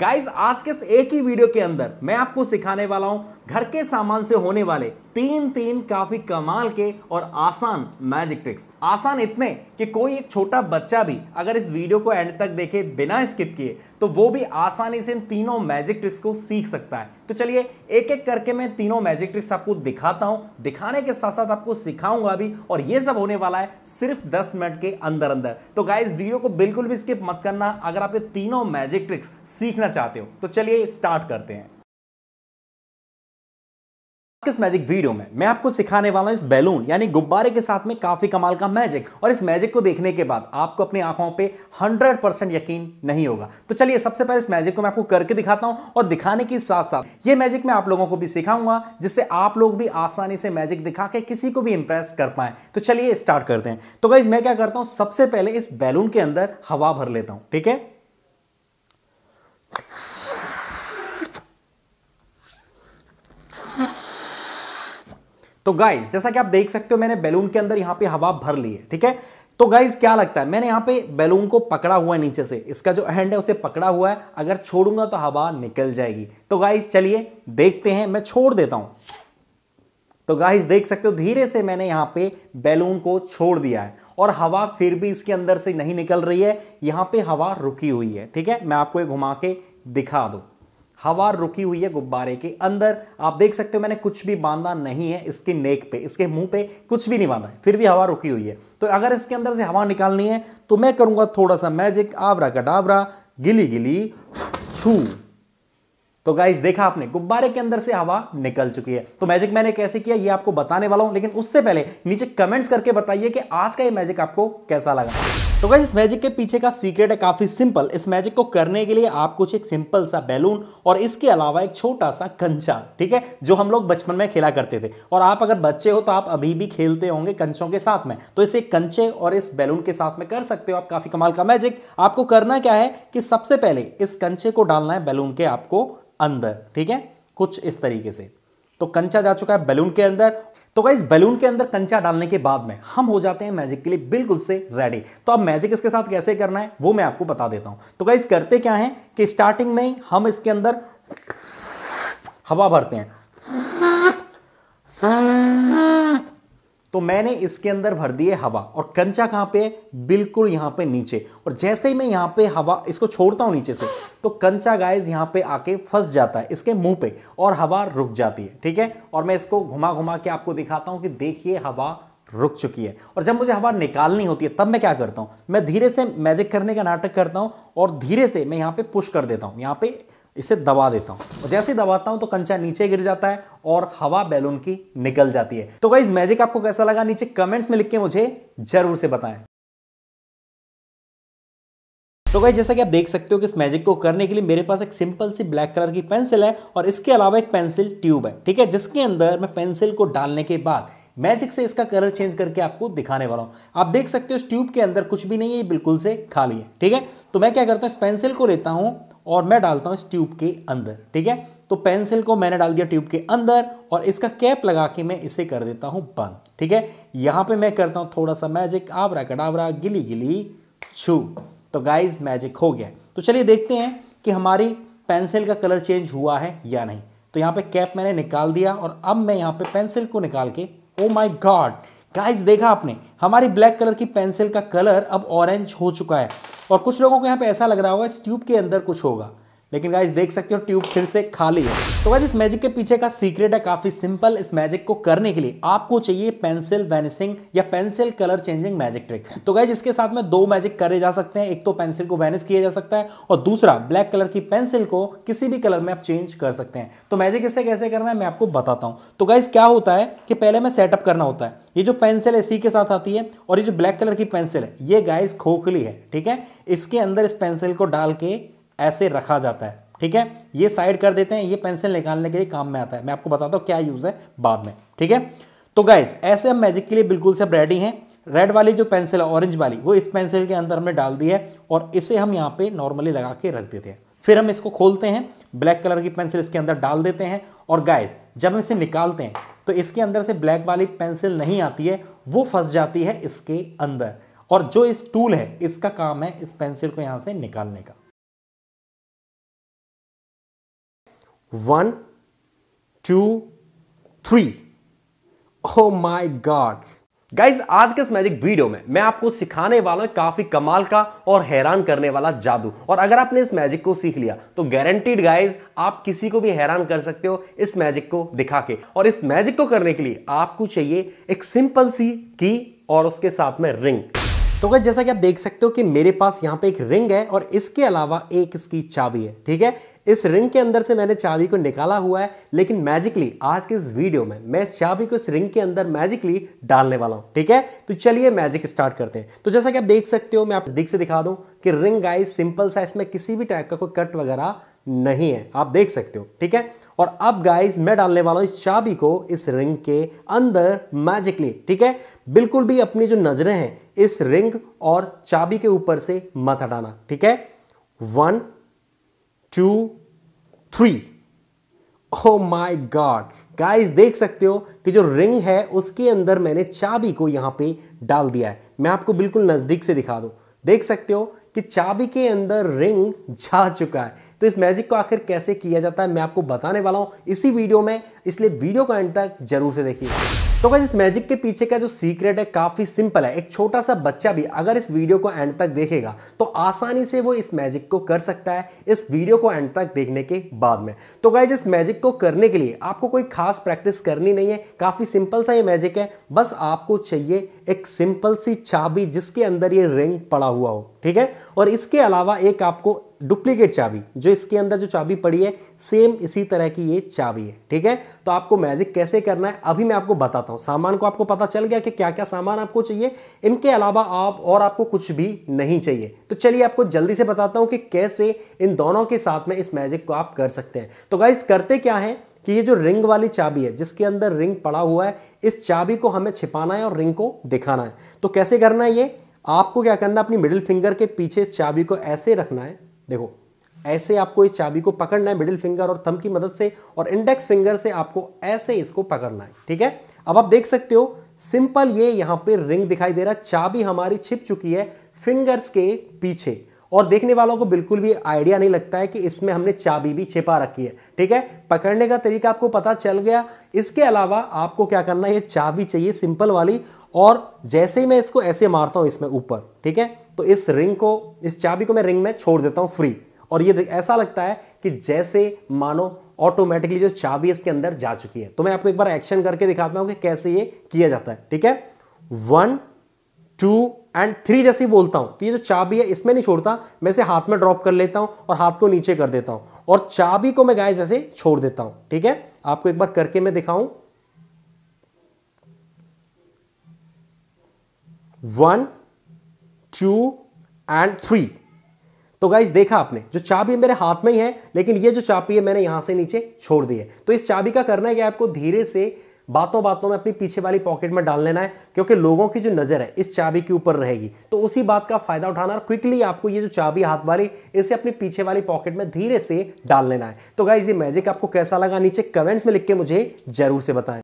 guys आज के इस एक ही वीडियो के अंदर मैं आपको सिखाने वाला हूं घर के सामान से होने वाले तीन तीन काफी कमाल के और आसान मैजिक ट्रिक्स आसान इतने कि कोई एक छोटा बच्चा भी अगर इस वीडियो को एंड तक देखे बिना स्किप किए तो वो भी आसानी से इन तीनों मैजिक ट्रिक्स को सीख सकता है तो चलिए एक एक करके मैं तीनों मैजिक ट्रिक्स आपको दिखाता हूं दिखाने के साथ साथ आपको सिखाऊंगा भी और ये सब होने वाला है सिर्फ दस मिनट के अंदर अंदर तो गाइज वीडियो को बिल्कुल भी स्किप मत करना अगर आप ये तीनों मैजिक ट्रिक्स सीखना सीखना चाहते हो तो चलिए स्टार्ट करते हैं इस मैजिक वीडियो में मैं आपको सिखाने वाला हूं इस बैलून यानी गुब्बारे के साथ में काफी कमाल का मैजिक और इस मैजिक को देखने के बाद आपको अपनी आंखों पे 100 परसेंट यकीन नहीं होगा तो चलिए सबसे पहले इस मैजिक को मैं आपको करके दिखाता हूं और दिखाने के साथ साथ ये मैजिक मैं आप लोगों को भी सिखाऊंगा जिससे आप लोग भी आसानी से मैजिक दिखा के किसी को भी इंप्रेस कर पाए तो चलिए स्टार्ट करते हैं तो गाइज मैं क्या करता हूं सबसे पहले इस बैलून के अंदर हवा भर लेता हूं ठीक है तो गाइज जैसा कि आप देख सकते हो मैंने बैलून के अंदर यहां पे हवा भर ली है ठीक है तो गाइज क्या लगता है मैंने यहां पे बैलून को पकड़ा हुआ है नीचे से इसका जो हैंड है उसे पकड़ा हुआ है अगर छोड़ूंगा तो हवा निकल जाएगी तो गाइज चलिए देखते हैं मैं छोड़ देता हूं तो गाइस देख सकते हो धीरे से मैंने यहाँ पे बैलून को छोड़ दिया है और हवा फिर भी इसके अंदर से नहीं निकल रही है यहाँ पे हवा रुकी हुई है ठीक है मैं आपको ये घुमा के दिखा दूँ हवा रुकी हुई है गुब्बारे के अंदर आप देख सकते हो मैंने कुछ भी बांधा नहीं है इसके नेक पे इसके मुंह पे कुछ भी नहीं बांधा है फिर भी हवा रुकी हुई है तो अगर इसके अंदर से हवा निकालनी है तो मैं करूँगा थोड़ा सा मैजिक आवरा का डाबरा गिली गिली छू तो गाइज देखा आपने गुब्बारे के अंदर से हवा निकल चुकी है तो मैजिक मैंने कैसे किया ये आपको बताने वाला हूं लेकिन उससे पहले नीचे कमेंट्स करके बताइए कि आज का ये मैजिक आपको कैसा लगा तो गाइज इस मैजिक के पीछे का सीक्रेट है काफी सिंपल इस मैजिक को करने के लिए आप कुछ एक सिंपल सा बैलून और इसके अलावा एक छोटा सा कंचा ठीक है जो हम लोग बचपन में खेला करते थे और आप अगर बच्चे हो तो आप अभी भी खेलते होंगे कंचों के साथ में तो इसे कंचे और इस बैलून के साथ में कर सकते हो आप काफी कमाल का मैजिक आपको करना क्या है कि सबसे पहले इस कंचे को डालना है बैलून के आपको अंदर ठीक है कुछ इस तरीके से तो कंचा जा चुका है बैलून के अंदर तो गाइज बैलून के अंदर कंचा डालने के बाद में हम हो जाते हैं मैजिक के लिए बिल्कुल से रेडी तो अब मैजिक इसके साथ कैसे करना है वो मैं आपको बता देता हूं तो गाइज करते क्या है कि स्टार्टिंग में हम इसके अंदर हवा भरते हैं तो मैंने इसके अंदर भर दिए हवा और कंचा कहाँ पे बिल्कुल यहाँ पे नीचे और जैसे ही मैं यहाँ पे हवा इसको छोड़ता हूँ नीचे से तो कंचा गाइस यहाँ पे आके फंस जाता है इसके मुंह पे और हवा रुक जाती है ठीक है और मैं इसको घुमा घुमा के आपको दिखाता हूँ कि देखिए हवा रुक चुकी है और जब मुझे हवा निकालनी होती है तब मैं क्या करता हूँ मैं धीरे से मैजिक करने का नाटक करता हूँ और धीरे से मैं यहाँ पे पुश कर देता हूँ यहाँ पे इसे दबा देता हूं और जैसे ही दबाता हूं तो कंचा नीचे गिर जाता है और हवा बैलून की निकल जाती है तो गाइज मैजिक आपको कैसा लगा नीचे कमेंट्स में लिख के मुझे जरूर से बताएं तो गाइज जैसा कि आप देख सकते हो कि इस मैजिक को करने के लिए मेरे पास एक सिंपल सी ब्लैक कलर की पेंसिल है और इसके अलावा एक पेंसिल ट्यूब है ठीक है जिसके अंदर मैं पेंसिल को डालने के बाद मैजिक से इसका कलर चेंज करके आपको दिखाने वाला हूं आप देख सकते हो इस ट्यूब के अंदर कुछ भी नहीं है बिल्कुल से खाली है ठीक है तो मैं क्या करता हूँ इस पेंसिल को लेता हूँ और मैं डालता हूँ इस ट्यूब के अंदर ठीक है तो पेंसिल को मैंने डाल दिया ट्यूब के अंदर और इसका कैप लगा के मैं इसे कर देता हूँ बंद ठीक है यहाँ पे मैं करता हूँ थोड़ा सा मैजिक आवरा कडावरा गिली गिली छू तो गाइज मैजिक हो गया तो चलिए देखते हैं कि हमारी पेंसिल का कलर चेंज हुआ है या नहीं तो यहाँ पे कैप मैंने निकाल दिया और अब मैं यहाँ पे पेंसिल को निकाल के ओ माई गॉड गाइज देखा आपने हमारी ब्लैक कलर की पेंसिल का कलर अब ऑरेंज हो चुका है और कुछ लोगों को यहाँ पे ऐसा लग रहा होगा इस ट्यूब के अंदर कुछ होगा लेकिन गाइज देख सकते हो ट्यूब फिर से खाली है तो गाइज इस मैजिक के पीछे का सीक्रेट है काफी सिंपल इस मैजिक को करने के लिए आपको चाहिए पेंसिल वेनिसिंग या pencil colour changing magic trick तो गाइज इसके साथ में दो मैजिक करे जा सकते हैं एक तो पेंसिल को वेनिस किया जा सकता है और दूसरा ब्लैक कलर की पेंसिल को किसी भी कलर में आप चेंज कर सकते हैं तो मैजिक इसे कैसे करना है मैं आपको बताता हूं तो गाइज क्या होता है कि पहले मैं सेटअप करना होता है ये जो पेंसिल है सी के साथ आती है और ये जो ब्लैक कलर की पेंसिल है ये गाइस खोखली है ठीक है इसके अंदर इस पेंसिल को डाल के ऐसे रखा जाता है ठीक है ये साइड कर देते हैं ये पेंसिल निकालने के लिए काम में आता है मैं आपको बताता हूँ क्या यूज़ है बाद में ठीक है तो गाइज ऐसे हम मैजिक के लिए बिल्कुल से रेडी हैं रेड वाली जो पेंसिल है ऑरेंज वाली वो इस पेंसिल के अंदर हमने डाल दी है और इसे हम यहाँ पे नॉर्मली लगा के रख देते हैं फिर हम इसको खोलते हैं ब्लैक कलर की पेंसिल इसके अंदर डाल देते हैं और गाइज जब हम इसे निकालते हैं तो इसके अंदर से ब्लैक वाली पेंसिल नहीं आती है वो फंस जाती है इसके अंदर और जो इस टूल है इसका काम है इस पेंसिल को यहाँ से निकालने का one two three oh my God guys आज के इस मैजिक वीडियो में मैं आपको सिखाने वाला हूं काफी कमाल का और हैरान करने वाला जादू और अगर आपने इस मैजिक को सीख लिया तो गारंटीड गाइज आप किसी को भी हैरान कर सकते हो इस मैजिक को दिखा के और इस मैजिक को करने के लिए आपको चाहिए एक सिंपल सी की और उसके साथ में रिंग तो जैसा कि आप देख सकते हो कि मेरे पास यहाँ पे एक रिंग है और इसके अलावा एक इसकी चाबी है ठीक है इस रिंग के अंदर से मैंने चाबी को निकाला हुआ है लेकिन मैजिकली आज के इस वीडियो में मैं इस चाबी को इस रिंग के अंदर मैजिकली डालने वाला हूं ठीक है तो चलिए मैजिक स्टार्ट करते हैं तो जैसा कि आप देख सकते हो मैं आप दिख से दिखा दूं कि रिंग गाइस सिंपल सा इसमें किसी भी टाइप का कोई कट वगैरह नहीं है आप देख सकते हो ठीक है और अब गाइस मैं डालने वाला हूं इस चाबी को इस रिंग के अंदर मैजिकली ठीक है बिल्कुल भी अपनी जो नजरें हैं इस रिंग और चाबी के ऊपर से मत हटाना ठीक है one two three oh my God guys देख सकते हो कि जो रिंग है उसके अंदर मैंने चाबी को यहां पे डाल दिया है मैं आपको बिल्कुल नज़दीक से दिखा दू देख सकते हो कि चाबी के अंदर रिंग जा चुका है तो इस मैजिक को आखिर कैसे किया जाता है मैं आपको बताने वाला हूँ इसी वीडियो में इसलिए वीडियो को एंड तक जरूर से देखिए तो गाइस इस मैजिक के पीछे का जो सीक्रेट है काफ़ी सिंपल है एक छोटा सा बच्चा भी अगर इस वीडियो को एंड तक देखेगा तो आसानी से वो इस मैजिक को कर सकता है इस वीडियो को एंड तक देखने के बाद में तो गाइस इस मैजिक को करने के लिए आपको कोई खास प्रैक्टिस करनी नहीं है काफ़ी सिंपल सा ये मैजिक है बस आपको चाहिए एक सिंपल सी चाबी जिसके अंदर ये रिंग पड़ा हुआ हो ठीक है और इसके अलावा एक आपको डुप्लीकेट चाबी जो इसके अंदर जो चाबी पड़ी है सेम इसी तरह की ये चाबी है ठीक है तो आपको मैजिक कैसे करना है अभी मैं आपको बताता हूं सामान को आपको पता चल गया कि क्या क्या सामान आपको चाहिए इनके अलावा आप और आपको कुछ भी नहीं चाहिए तो चलिए आपको जल्दी से बताता हूं कि कैसे इन दोनों के साथ में इस मैजिक को आप कर सकते हैं तो गाइस करते क्या है कि ये जो रिंग वाली चाबी है जिसके अंदर रिंग पड़ा हुआ है इस चाबी को हमें छिपाना है और रिंग को दिखाना है तो कैसे करना है ये आपको क्या करना है अपनी मिडिल फिंगर के पीछे इस चाबी को ऐसे रखना है देखो ऐसे आपको इस चाबी को पकड़ना है मिडिल फिंगर और थम की मदद से और इंडेक्स फिंगर से आपको ऐसे इसको पकड़ना है ठीक है अब आप देख सकते हो सिंपल ये यहां पे रिंग दिखाई दे रहा है चाबी हमारी छिप चुकी है फिंगर्स के पीछे और देखने वालों को बिल्कुल भी आइडिया नहीं लगता है कि इसमें हमने चाबी भी छिपा रखी है ठीक है पकड़ने का तरीका आपको पता चल गया इसके अलावा आपको क्या करना है ये चाबी चाहिए सिंपल वाली और जैसे ही मैं इसको ऐसे मारता हूं इसमें ऊपर ठीक है तो इस रिंग को इस चाबी को मैं रिंग में छोड़ देता हूँ फ्री और ये ऐसा लगता है कि जैसे मानो ऑटोमेटिकली जो चाबी इसके अंदर जा चुकी है तो मैं आपको एक बार एक्शन करके दिखाता हूँ कि कैसे ये किया जाता है ठीक है वन टू एंड थ्री जैसे ही बोलता हूँ तो ये जो चाबी है इसमें नहीं छोड़ता मैं इसे हाथ में ड्रॉप कर लेता हूँ और हाथ को नीचे कर देता हूँ और चाबी को मैं गाय जैसे छोड़ देता हूँ ठीक है आपको एक बार करके मैं दिखाऊं वन टू एंड थ्री तो गाइज देखा आपने जो चाबी मेरे हाथ में ही है लेकिन ये जो चाबी है मैंने यहां से नीचे छोड़ दी है तो इस चाबी का करना है कि आपको धीरे से बातों बातों में अपनी पीछे वाली पॉकेट में डाल लेना है क्योंकि लोगों की जो नज़र है इस चाबी के ऊपर रहेगी तो उसी बात का फायदा उठाना और क्विकली आपको ये जो चाबी हाथ मारी इसे अपनी पीछे वाली पॉकेट में धीरे से डाल लेना है तो गाइज ये मैजिक आपको कैसा लगा नीचे कमेंट्स में लिख के मुझे जरूर से बताएं